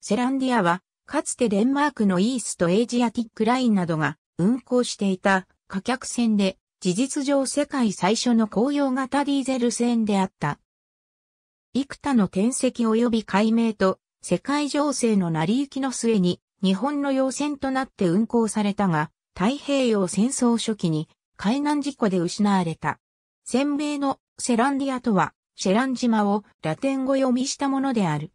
セランディアは、かつてデンマークのイーストエイジアティックラインなどが運行していた貨客船で、事実上世界最初の公用型ディーゼル船であった。幾多の転籍及び解明と世界情勢の成り行きの末に日本の要船となって運航されたが、太平洋戦争初期に海難事故で失われた。船名のセランディアとは、シェラン島をラテン語読みしたものである。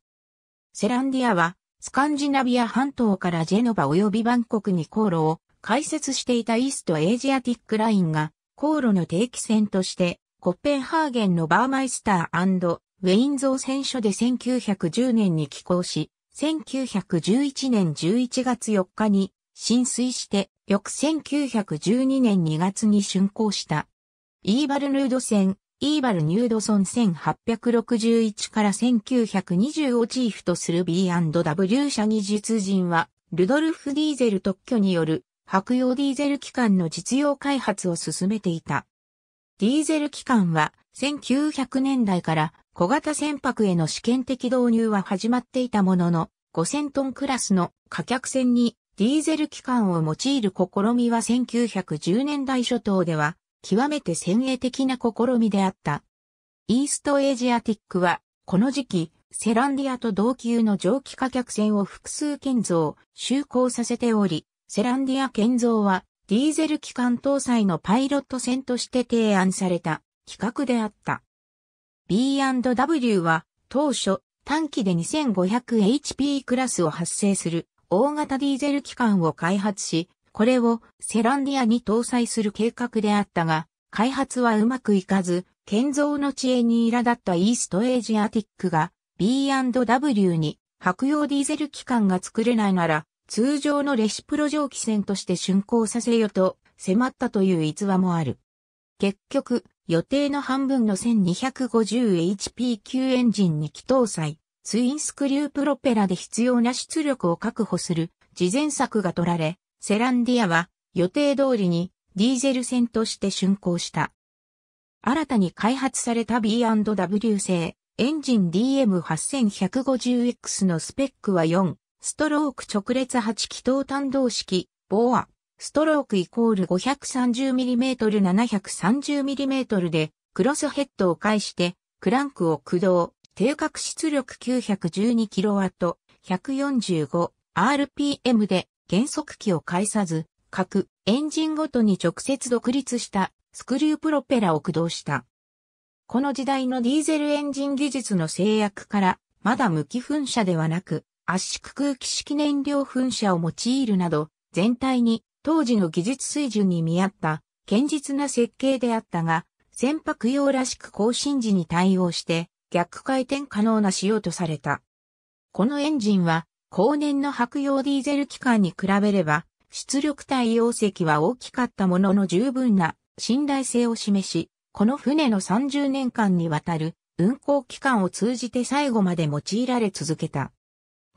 セランディアは、スカンジナビア半島からジェノバ及びバンコクに航路を開設していたイーストエージアティックラインが、航路の定期船として、コッペンハーゲンのバーマイスターウェイン造船所で1910年に寄港し、1911年11月4日に浸水して、翌1912年2月に竣工した。イーバルヌード船イーバル・ニュードソン1861から1920をチーフとする B&W 社技術人は、ルドルフ・ディーゼル特許による白用ディーゼル機関の実用開発を進めていた。ディーゼル機関は1900年代から小型船舶への試験的導入は始まっていたものの、5000トンクラスの貨客船にディーゼル機関を用いる試みは1910年代初頭では極めて先鋭的な試みであった。イーストエージアティックは、この時期、セランディアと同級の蒸気化客船を複数建造、就航させており、セランディア建造は、ディーゼル機関搭載のパイロット船として提案された企画であった。B&W は、当初、短期で 2500HP クラスを発生する大型ディーゼル機関を開発し、これをセランディアに搭載する計画であったが、開発はうまくいかず、建造の知恵に苛立ったイーストエイジアティックが B&W に白用ディーゼル機関が作れないなら、通常のレシプロ蒸気船として竣工させよと迫ったという逸話もある。結局、予定の半分の 1250HP エンジンに機搭載、ツインスクリュープロペラで必要な出力を確保する事前策が取られ、セランディアは予定通りにディーゼル船として竣工した。新たに開発された B&W 製エンジン DM8150X のスペックは4、ストローク直列8気筒単動式、ボア、ストロークイコール 530mm730mm で、クロスヘッドを介して、クランクを駆動、定格出力 912kW、145rpm で、減速機を介さず、各エンジンごとに直接独立したスクリュープロペラを駆動した。この時代のディーゼルエンジン技術の制約から、まだ無機噴射ではなく、圧縮空気式燃料噴射を用いるなど、全体に当時の技術水準に見合った堅実な設計であったが、船舶用らしく更新時に対応して逆回転可能な仕様とされた。このエンジンは後年の白洋ディーゼル機関に比べれば、出力対容積は大きかったものの十分な信頼性を示し、この船の30年間にわたる運航期間を通じて最後まで用いられ続けた。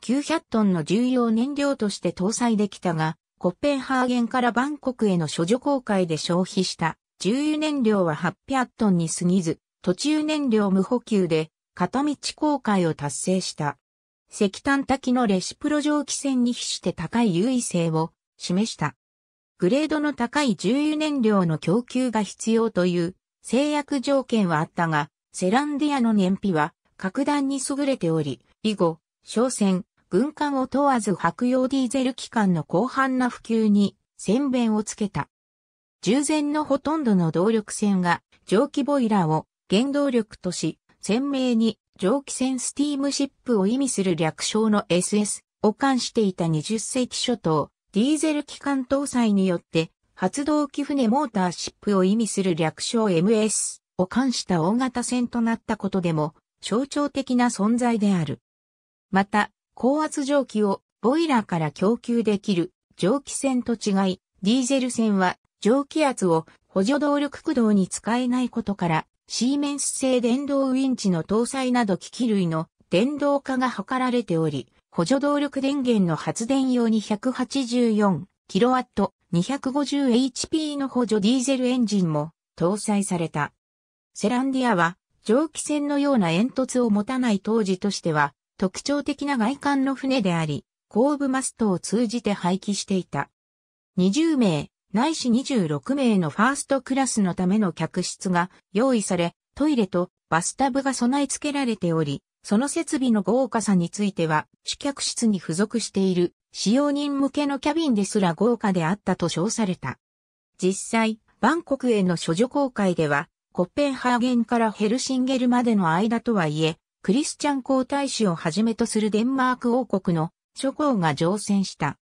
900トンの重要燃料として搭載できたが、コッペンハーゲンからバンコクへの処女航海で消費した重油燃料は800トンに過ぎず、途中燃料無補給で片道航海を達成した。石炭滝のレシプロ蒸気船に比して高い優位性を示した。グレードの高い重油燃料の供給が必要という制約条件はあったが、セランディアの燃費は格段に優れており、以後、商船、軍艦を問わず白用ディーゼル機関の広範な普及に先弁をつけた。従前のほとんどの動力船が蒸気ボイラーを原動力とし、鮮明に蒸気船スティームシップを意味する略称の SS を冠していた20世紀初頭、ディーゼル機関搭載によって、発動機船モーターシップを意味する略称 MS を冠した大型船となったことでも、象徴的な存在である。また、高圧蒸気をボイラーから供給できる蒸気船と違い、ディーゼル船は蒸気圧を補助動力駆動に使えないことから、シーメンス製電動ウィンチの搭載など機器類の電動化が図られており、補助動力電源の発電用に 184kW250HP の補助ディーゼルエンジンも搭載された。セランディアは蒸気船のような煙突を持たない当時としては特徴的な外観の船であり、後部マストを通じて廃棄していた。20名、ないし26名のファーストクラスのための客室が用意され、トイレとバスタブが備え付けられており、その設備の豪華さについては、主客室に付属している使用人向けのキャビンですら豪華であったと称された。実際、バンコクへの処女公開では、コッペンハーゲンからヘルシンゲルまでの間とはいえ、クリスチャン皇太子をはじめとするデンマーク王国の諸侯が乗船した。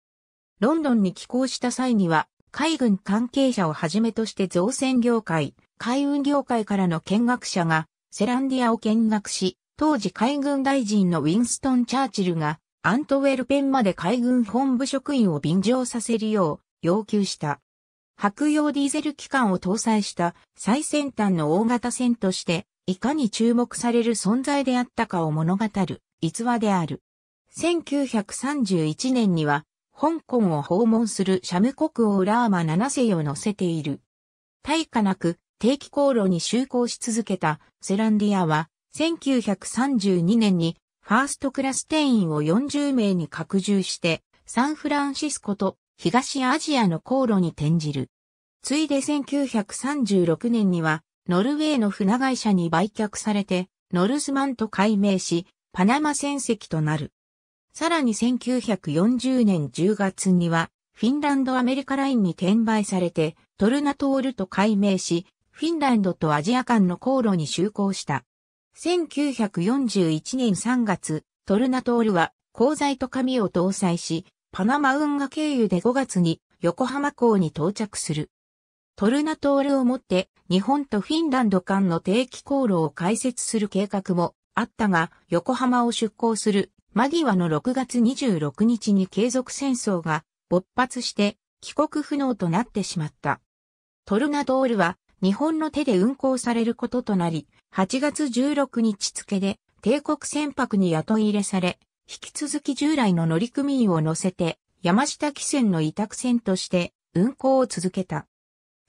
ロンドンに寄港した際には、海軍関係者をはじめとして造船業界、海運業界からの見学者がセランディアを見学し、当時海軍大臣のウィンストン・チャーチルがアントウェルペンまで海軍本部職員を便乗させるよう要求した。白用ディーゼル機関を搭載した最先端の大型船としていかに注目される存在であったかを物語る逸話である。1931年には香港を訪問するシャム国王ラーマ7世を乗せている。対価なく定期航路に就航し続けたセランディアは1932年にファーストクラス店員を40名に拡充してサンフランシスコと東アジアの航路に転じる。ついで1936年にはノルウェーの船会社に売却されてノルズマンと改名しパナマ船籍となる。さらに1940年10月には、フィンランドアメリカラインに転売されて、トルナトールと改名し、フィンランドとアジア間の航路に就航した。1941年3月、トルナトールは、鋼材と紙を搭載し、パナマ運河経由で5月に横浜港に到着する。トルナトールをもって日本とフィンランド間の定期航路を開設する計画もあったが、横浜を出港する間際の6月26日に継続戦争が勃発して帰国不能となってしまった。トルナドールは日本の手で運航されることとなり、8月16日付で帝国船舶に雇い入れされ、引き続き従来の乗組員を乗せて山下汽船の委託船として運航を続けた。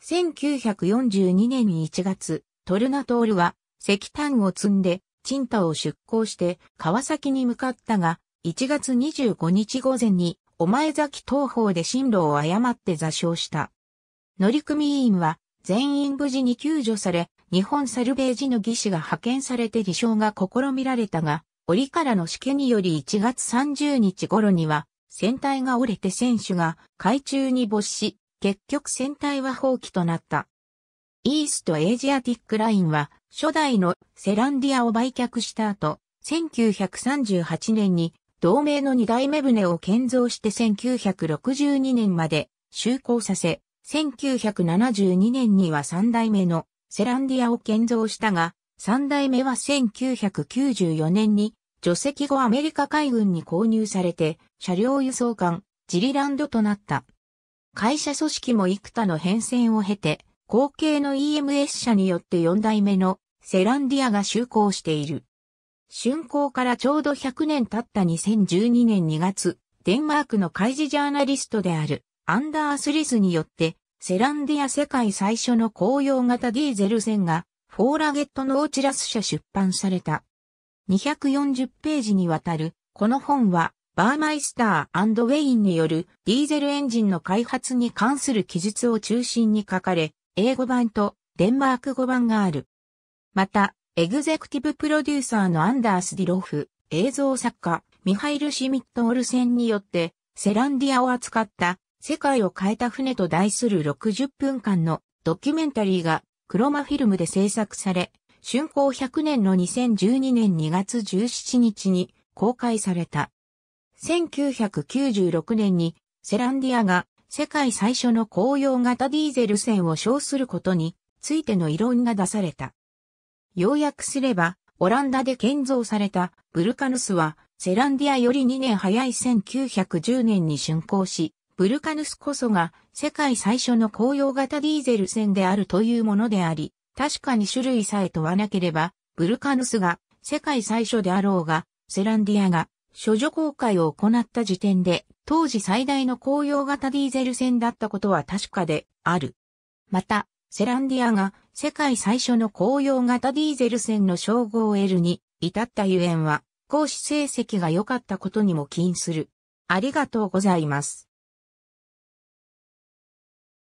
1942年1月、トルナドールは石炭を積んでチンタを出港して川崎に向かったが、1月25日午前に、お前崎東方で進路を誤って座礁した。乗組員は全員無事に救助され、日本サルベージの技師が派遣されて離礁が試みられたが、折からの試験により1月30日頃には、船体が折れて船首が海中に没し、結局船体は放棄となった。イーストエージアティックラインは初代のセランディアを売却した後、1938年に同盟の二代目船を建造して1962年まで就航させ、1972年には三代目のセランディアを建造したが、三代目は1994年に除籍後アメリカ海軍に購入されて車両輸送艦ジリランドとなった。会社組織も幾多の変遷を経て後継の EMS 社によって4代目のセランディアが就航している。竣工からちょうど100年経った2012年2月、デンマークの開示ジャーナリストであるアンダースリスによって、セランディア世界最初の公用型ディーゼル船が、フォーラゲットのオーチラス社出版された。240ページにわたる、この本は、バーマイスターウェインによるディーゼルエンジンの開発に関する記述を中心に書かれ、英語版とデンマーク語版がある。また、エグゼクティブプロデューサーのアンダース・ディロフ、映像作家、ミハイル・シミット・オルセンによって、セランディアを扱った世界を変えた船と題する60分間のドキュメンタリーがクロマフィルムで制作され、竣工100年の2012年2月17日に公開された。1996年にセランディアが世界最初の公用型ディーゼル船を称することについての異論が出された。要約すれば、オランダで建造されたブルカヌスは、セランディアより2年早い1910年に竣工し、ブルカヌスこそが世界最初の公用型ディーゼル船であるというものであり、確かに種類さえ問わなければ、ブルカヌスが世界最初であろうが、セランディアが処女公開を行った時点で、当時最大の公用型ディーゼル船だったことは確かである。また、セランディアが世界最初の公用型ディーゼル船の称号を得るに至ったゆえんは、講師成績が良かったことにも起因する。ありがとうございます。